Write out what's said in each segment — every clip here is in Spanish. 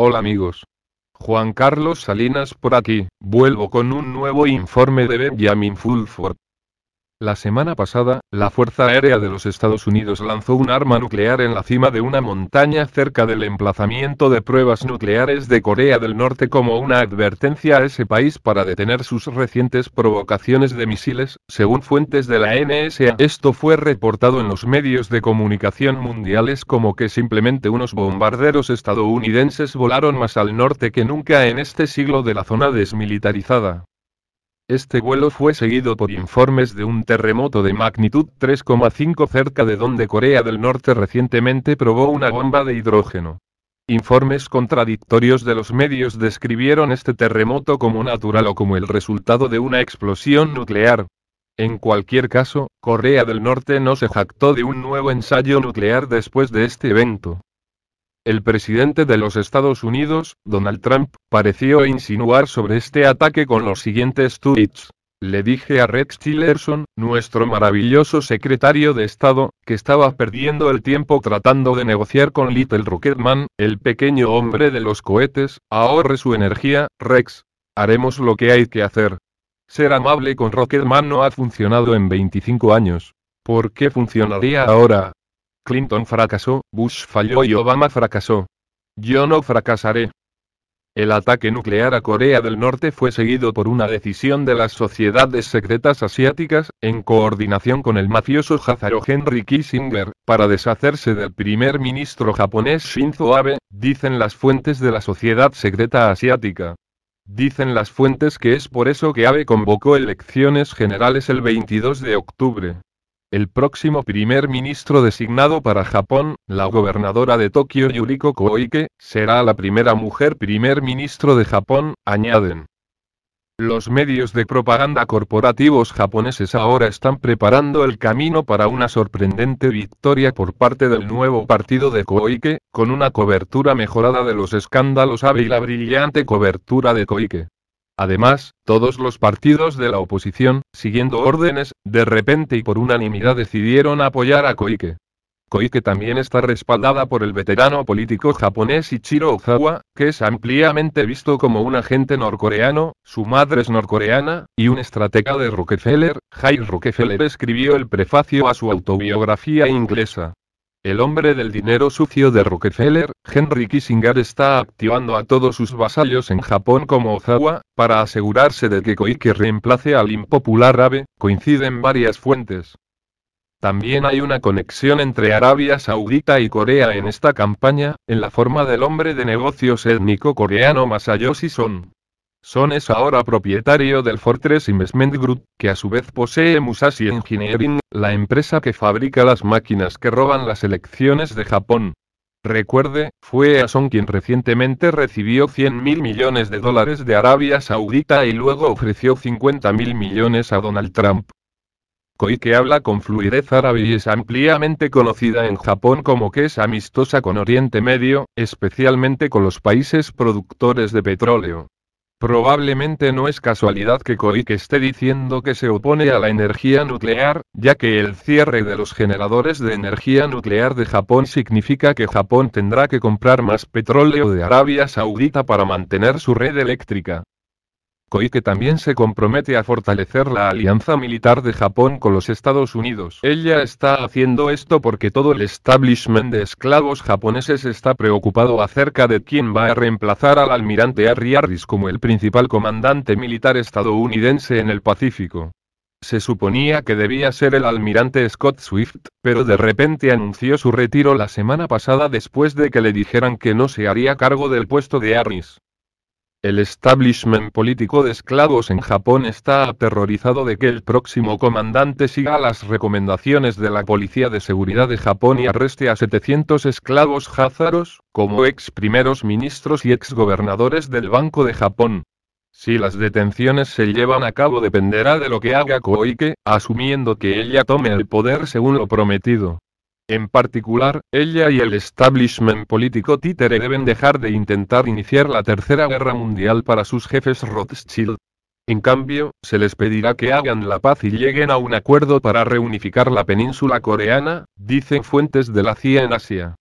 Hola amigos. Juan Carlos Salinas por aquí, vuelvo con un nuevo informe de Benjamin Fulford, la semana pasada, la Fuerza Aérea de los Estados Unidos lanzó un arma nuclear en la cima de una montaña cerca del emplazamiento de pruebas nucleares de Corea del Norte como una advertencia a ese país para detener sus recientes provocaciones de misiles, según fuentes de la NSA. Esto fue reportado en los medios de comunicación mundiales como que simplemente unos bombarderos estadounidenses volaron más al norte que nunca en este siglo de la zona desmilitarizada. Este vuelo fue seguido por informes de un terremoto de magnitud 3,5 cerca de donde Corea del Norte recientemente probó una bomba de hidrógeno. Informes contradictorios de los medios describieron este terremoto como natural o como el resultado de una explosión nuclear. En cualquier caso, Corea del Norte no se jactó de un nuevo ensayo nuclear después de este evento. El presidente de los Estados Unidos, Donald Trump, pareció insinuar sobre este ataque con los siguientes tweets. Le dije a Rex Tillerson, nuestro maravilloso secretario de Estado, que estaba perdiendo el tiempo tratando de negociar con Little Rocketman, el pequeño hombre de los cohetes, ahorre su energía, Rex. Haremos lo que hay que hacer. Ser amable con Rocketman no ha funcionado en 25 años. ¿Por qué funcionaría ahora? Clinton fracasó, Bush falló y Obama fracasó. Yo no fracasaré. El ataque nuclear a Corea del Norte fue seguido por una decisión de las sociedades secretas asiáticas, en coordinación con el mafioso Hazaro Henry Kissinger, para deshacerse del primer ministro japonés Shinzo Abe, dicen las fuentes de la sociedad secreta asiática. Dicen las fuentes que es por eso que Abe convocó elecciones generales el 22 de octubre. El próximo primer ministro designado para Japón, la gobernadora de Tokio Yuriko Koike, será la primera mujer primer ministro de Japón, añaden. Los medios de propaganda corporativos japoneses ahora están preparando el camino para una sorprendente victoria por parte del nuevo partido de Koike, con una cobertura mejorada de los escándalos Abe y la brillante cobertura de Koike. Además, todos los partidos de la oposición, siguiendo órdenes, de repente y por unanimidad decidieron apoyar a Koike. Koike también está respaldada por el veterano político japonés Ichiro Ozawa, que es ampliamente visto como un agente norcoreano, su madre es norcoreana, y un estratega de Rockefeller. Jai Rockefeller escribió el prefacio a su autobiografía inglesa. El hombre del dinero sucio de Rockefeller, Henry Kissinger está activando a todos sus vasallos en Japón como Ozawa, para asegurarse de que Koike reemplace al impopular Abe, coinciden varias fuentes. También hay una conexión entre Arabia Saudita y Corea en esta campaña, en la forma del hombre de negocios étnico coreano Masayoshi Son. Son es ahora propietario del Fortress Investment Group, que a su vez posee Musashi Engineering, la empresa que fabrica las máquinas que roban las elecciones de Japón. Recuerde, fue Son quien recientemente recibió 100 mil millones de dólares de Arabia Saudita y luego ofreció 50 mil millones a Donald Trump. Koike que habla con fluidez árabe y es ampliamente conocida en Japón como que es amistosa con Oriente Medio, especialmente con los países productores de petróleo. Probablemente no es casualidad que Koik esté diciendo que se opone a la energía nuclear, ya que el cierre de los generadores de energía nuclear de Japón significa que Japón tendrá que comprar más petróleo de Arabia Saudita para mantener su red eléctrica que también se compromete a fortalecer la alianza militar de Japón con los Estados Unidos. Ella está haciendo esto porque todo el establishment de esclavos japoneses está preocupado acerca de quién va a reemplazar al almirante Harry Harris como el principal comandante militar estadounidense en el Pacífico. Se suponía que debía ser el almirante Scott Swift, pero de repente anunció su retiro la semana pasada después de que le dijeran que no se haría cargo del puesto de Harris. El establishment político de esclavos en Japón está aterrorizado de que el próximo comandante siga las recomendaciones de la Policía de Seguridad de Japón y arreste a 700 esclavos házaros, como ex primeros ministros y ex gobernadores del Banco de Japón. Si las detenciones se llevan a cabo dependerá de lo que haga Koike, asumiendo que ella tome el poder según lo prometido. En particular, ella y el establishment político títere deben dejar de intentar iniciar la Tercera Guerra Mundial para sus jefes Rothschild. En cambio, se les pedirá que hagan la paz y lleguen a un acuerdo para reunificar la península coreana, dicen fuentes de la CIA en Asia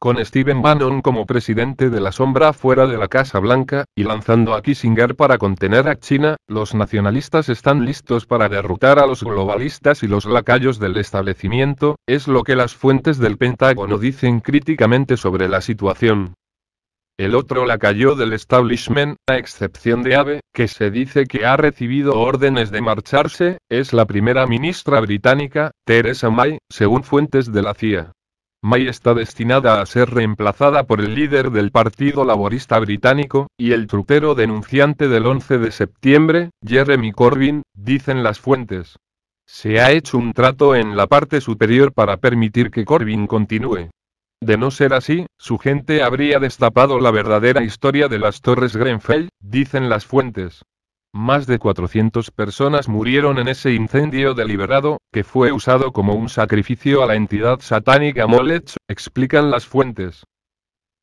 con Steven Bannon como presidente de la sombra fuera de la Casa Blanca, y lanzando a Kissinger para contener a China, los nacionalistas están listos para derrotar a los globalistas y los lacayos del establecimiento, es lo que las fuentes del Pentágono dicen críticamente sobre la situación. El otro lacayo del establishment, a excepción de Abe, que se dice que ha recibido órdenes de marcharse, es la primera ministra británica, Theresa May, según fuentes de la CIA. May está destinada a ser reemplazada por el líder del Partido Laborista Británico, y el trutero denunciante del 11 de septiembre, Jeremy Corbyn, dicen las fuentes. Se ha hecho un trato en la parte superior para permitir que Corbyn continúe. De no ser así, su gente habría destapado la verdadera historia de las Torres Grenfell, dicen las fuentes. Más de 400 personas murieron en ese incendio deliberado, que fue usado como un sacrificio a la entidad satánica Molech, explican las fuentes.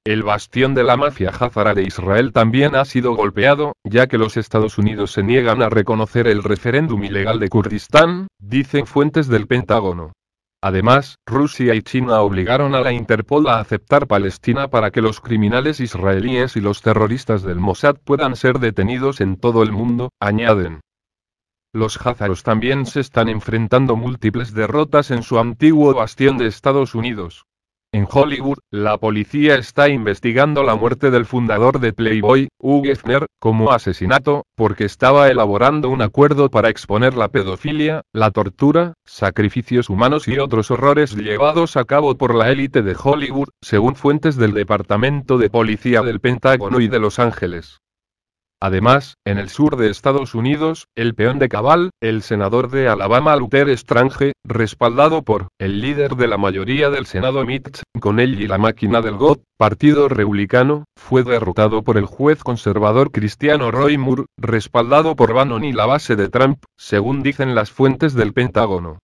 El bastión de la mafia Hazara de Israel también ha sido golpeado, ya que los Estados Unidos se niegan a reconocer el referéndum ilegal de Kurdistán, dicen fuentes del Pentágono. Además, Rusia y China obligaron a la Interpol a aceptar Palestina para que los criminales israelíes y los terroristas del Mossad puedan ser detenidos en todo el mundo, añaden. Los házaros también se están enfrentando múltiples derrotas en su antiguo bastión de Estados Unidos. En Hollywood, la policía está investigando la muerte del fundador de Playboy, Hugh Hefner, como asesinato, porque estaba elaborando un acuerdo para exponer la pedofilia, la tortura, sacrificios humanos y otros horrores llevados a cabo por la élite de Hollywood, según fuentes del Departamento de Policía del Pentágono y de Los Ángeles. Además, en el sur de Estados Unidos, el peón de Cabal, el senador de Alabama Luther Strange, respaldado por el líder de la mayoría del Senado Mitch, con él y la máquina del GOT, Partido Republicano, fue derrotado por el juez conservador cristiano Roy Moore, respaldado por Bannon y la base de Trump, según dicen las fuentes del Pentágono.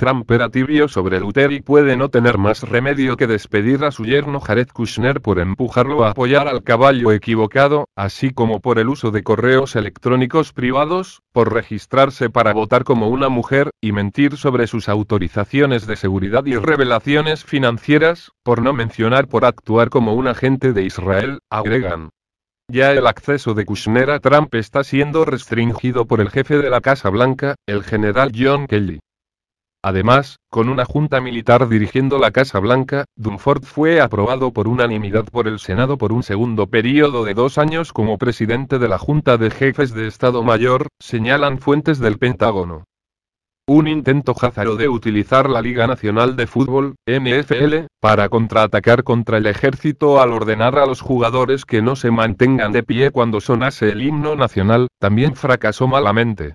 Trump era tibio sobre Luther y puede no tener más remedio que despedir a su yerno Jared Kushner por empujarlo a apoyar al caballo equivocado, así como por el uso de correos electrónicos privados, por registrarse para votar como una mujer, y mentir sobre sus autorizaciones de seguridad y revelaciones financieras, por no mencionar por actuar como un agente de Israel, agregan. Ya el acceso de Kushner a Trump está siendo restringido por el jefe de la Casa Blanca, el general John Kelly. Además, con una junta militar dirigiendo la Casa Blanca, Dunford fue aprobado por unanimidad por el Senado por un segundo período de dos años como presidente de la Junta de Jefes de Estado Mayor, señalan fuentes del Pentágono. Un intento jázaro de utilizar la Liga Nacional de Fútbol, NFL, para contraatacar contra el ejército al ordenar a los jugadores que no se mantengan de pie cuando sonase el himno nacional, también fracasó malamente.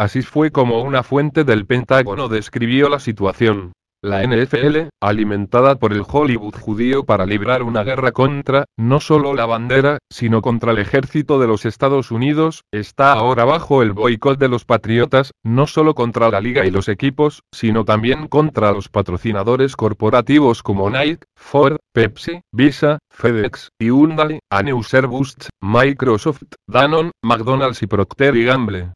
Así fue como una fuente del Pentágono describió la situación. La NFL, alimentada por el Hollywood judío para librar una guerra contra, no solo la bandera, sino contra el ejército de los Estados Unidos, está ahora bajo el boicot de los patriotas, no solo contra la liga y los equipos, sino también contra los patrocinadores corporativos como Nike, Ford, Pepsi, Visa, FedEx, Hyundai, Anheuser-Busch, Microsoft, Danone, McDonald's y Procter Gamble.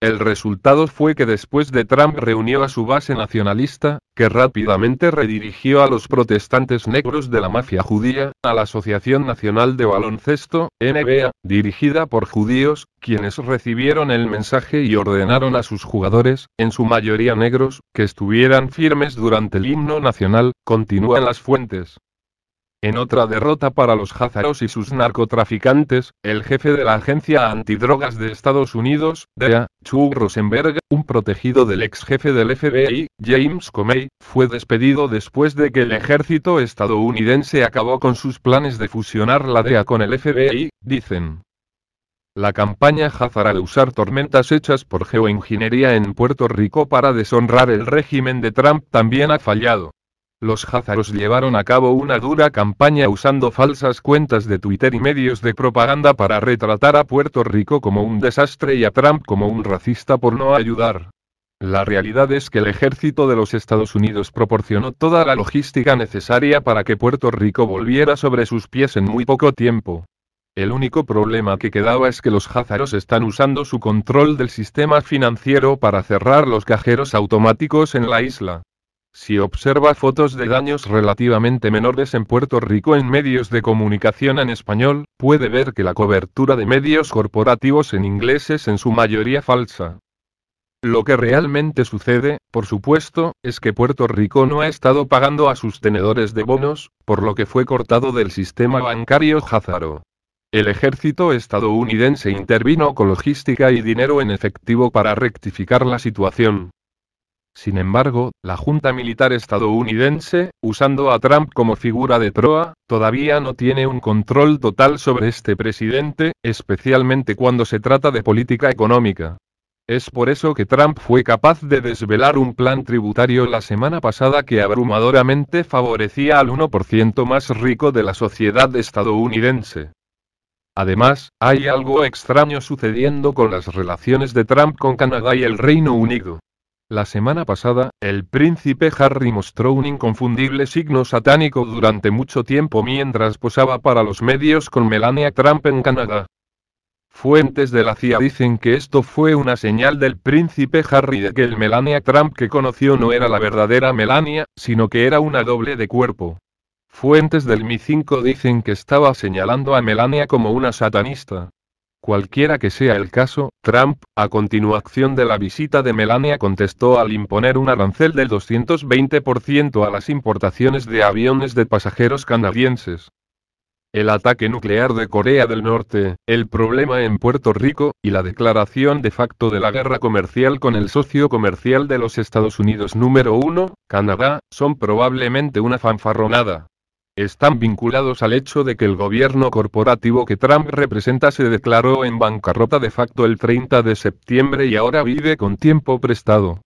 El resultado fue que después de Trump reunió a su base nacionalista, que rápidamente redirigió a los protestantes negros de la mafia judía, a la Asociación Nacional de Baloncesto, NBA, dirigida por judíos, quienes recibieron el mensaje y ordenaron a sus jugadores, en su mayoría negros, que estuvieran firmes durante el himno nacional, continúan las fuentes. En otra derrota para los házaros y sus narcotraficantes, el jefe de la Agencia Antidrogas de Estados Unidos, DEA, Hugh Rosenberg, un protegido del ex jefe del FBI, James Comey, fue despedido después de que el ejército estadounidense acabó con sus planes de fusionar la DEA con el FBI, dicen. La campaña Hazara de usar tormentas hechas por geoingeniería en Puerto Rico para deshonrar el régimen de Trump también ha fallado. Los házaros llevaron a cabo una dura campaña usando falsas cuentas de Twitter y medios de propaganda para retratar a Puerto Rico como un desastre y a Trump como un racista por no ayudar. La realidad es que el ejército de los Estados Unidos proporcionó toda la logística necesaria para que Puerto Rico volviera sobre sus pies en muy poco tiempo. El único problema que quedaba es que los házaros están usando su control del sistema financiero para cerrar los cajeros automáticos en la isla. Si observa fotos de daños relativamente menores en Puerto Rico en medios de comunicación en español, puede ver que la cobertura de medios corporativos en inglés es en su mayoría falsa. Lo que realmente sucede, por supuesto, es que Puerto Rico no ha estado pagando a sus tenedores de bonos, por lo que fue cortado del sistema bancario Jázaro. El ejército estadounidense intervino con logística y dinero en efectivo para rectificar la situación. Sin embargo, la Junta Militar estadounidense, usando a Trump como figura de proa, todavía no tiene un control total sobre este presidente, especialmente cuando se trata de política económica. Es por eso que Trump fue capaz de desvelar un plan tributario la semana pasada que abrumadoramente favorecía al 1% más rico de la sociedad estadounidense. Además, hay algo extraño sucediendo con las relaciones de Trump con Canadá y el Reino Unido. La semana pasada, el príncipe Harry mostró un inconfundible signo satánico durante mucho tiempo mientras posaba para los medios con Melania Trump en Canadá. Fuentes de la CIA dicen que esto fue una señal del príncipe Harry de que el Melania Trump que conoció no era la verdadera Melania, sino que era una doble de cuerpo. Fuentes del Mi5 dicen que estaba señalando a Melania como una satanista. Cualquiera que sea el caso, Trump, a continuación de la visita de Melania, contestó al imponer un arancel del 220% a las importaciones de aviones de pasajeros canadienses. El ataque nuclear de Corea del Norte, el problema en Puerto Rico, y la declaración de facto de la guerra comercial con el socio comercial de los Estados Unidos número uno, Canadá, son probablemente una fanfarronada están vinculados al hecho de que el gobierno corporativo que Trump representa se declaró en bancarrota de facto el 30 de septiembre y ahora vive con tiempo prestado.